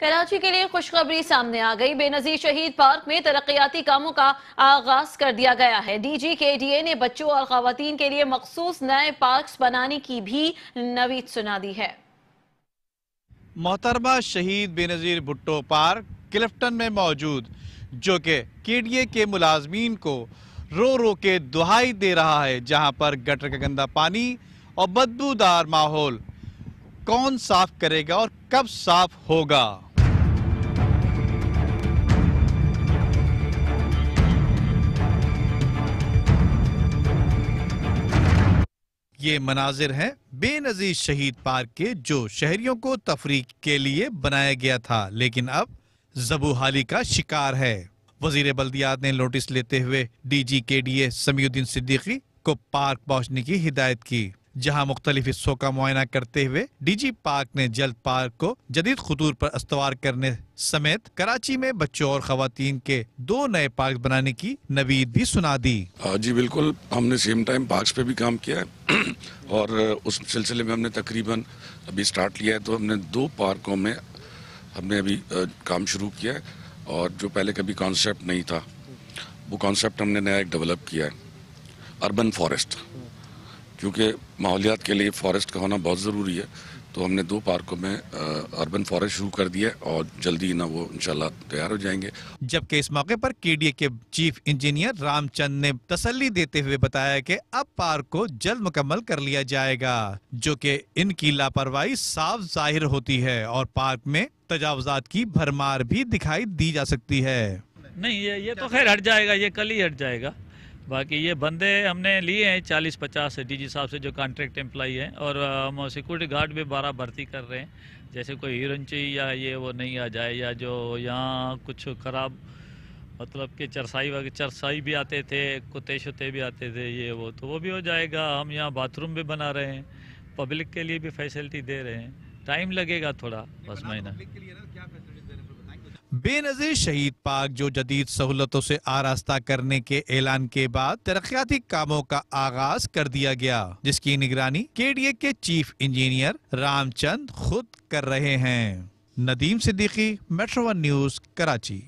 कराची के लिए खुशखबरी सामने आ गई बेनजीर शहीद पार्क में तरक्याती कामों का आगाज कर दिया गया है डीजी के ए ने बच्चों और खातन के लिए मखसूस नए पार्क बनाने की भी नवीद सुना दी है मोहतरमा शहीद बेनजीर भुट्टो पार्क क्लिफ्टन में मौजूद जो कि के डी ए के मुलाजमीन को रो रो के दुहाई दे रहा है जहां पर गटर का गंदा पानी और बदबूदार माहौल कौन साफ करेगा और कब साफ होगा ये मनाजिर हैं बेनजीर शहीद पार्क के जो शहरियों को तफरी के लिए बनाया गया था लेकिन अब जबूहाली का शिकार है वजीर बल्दियात ने नोटिस लेते हुए डी जी के डी ए समीउद्दीन सिद्दीकी को पार्क पहुँचने की हिदायत की जहां मुख्तलिफ हिस्सों का मुआयना करते हुए डीजी पार्क ने जल्द पार्क को जदीद खतूर पर अस्तवार करने समेत कराची में बच्चों और खातन के दो नए पार्क बनाने की नवीद भी सुना दी जी बिल्कुल हमने सेम टाइम पार्क पे भी काम किया है और उस सिलसिले में हमने तकरीबन अभी स्टार्ट लिया है तो हमने दो पार्कों में हमने अभी काम शुरू किया है और जो पहले कभी कॉन्सेप्ट नहीं था वो कॉन्सेप्ट हमने नया एक डेवलप किया है अर्बन फॉरेस्ट क्योंकि माहौलियात के लिए फॉरेस्ट का होना बहुत ज़रूरी है तो हमने दो पार्कों में अर्बन फॉरेस्ट शुरू कर दिया और जल्दी ना वो इंशाल्लाह तैयार हो जाएंगे जबकि इस मौके पर केडीए के चीफ इंजीनियर रामचंद ने तसल्ली देते हुए बताया कि अब पार्क को जल्द मुकम्मल कर लिया जाएगा जो कि इनकी लापरवाही साफ जाहिर होती है और पार्क में तजावजात की भरमार भी दिखाई दी जा सकती है नहीं ये ये तो खैर हट जाएगा ये कल ही हट जाएगा बाकी ये बंदे हमने लिए हैं चालीस पचास डीजी साहब से जो कॉन्ट्रैक्ट एम्प्लॉई हैं और हम सिक्योरिटी गार्ड भी बारह भर्ती कर रहे हैं जैसे कोई हिरन चाहिए या ये वो नहीं आ जाए या जो यहाँ कुछ खराब मतलब कि चरसाई वगैरह चरसाई भी आते थे कुत्ते शुते भी आते थे ये वो तो वो भी हो जाएगा हम यहाँ बाथरूम भी बना रहे हैं पब्लिक के लिए भी फैसिलिटी दे रहे हैं टाइम लगेगा थोड़ा बस महीना बेनजीर शहीद पार्क जो जदीद सहूलतों से आरास्ता करने के ऐलान के बाद तरक्याती कामों का आगाज कर दिया गया जिसकी निगरानी के डी ए के चीफ इंजीनियर रामचंद खुद कर रहे हैं नदीम सिद्दीकी मेट्रोवन न्यूज कराची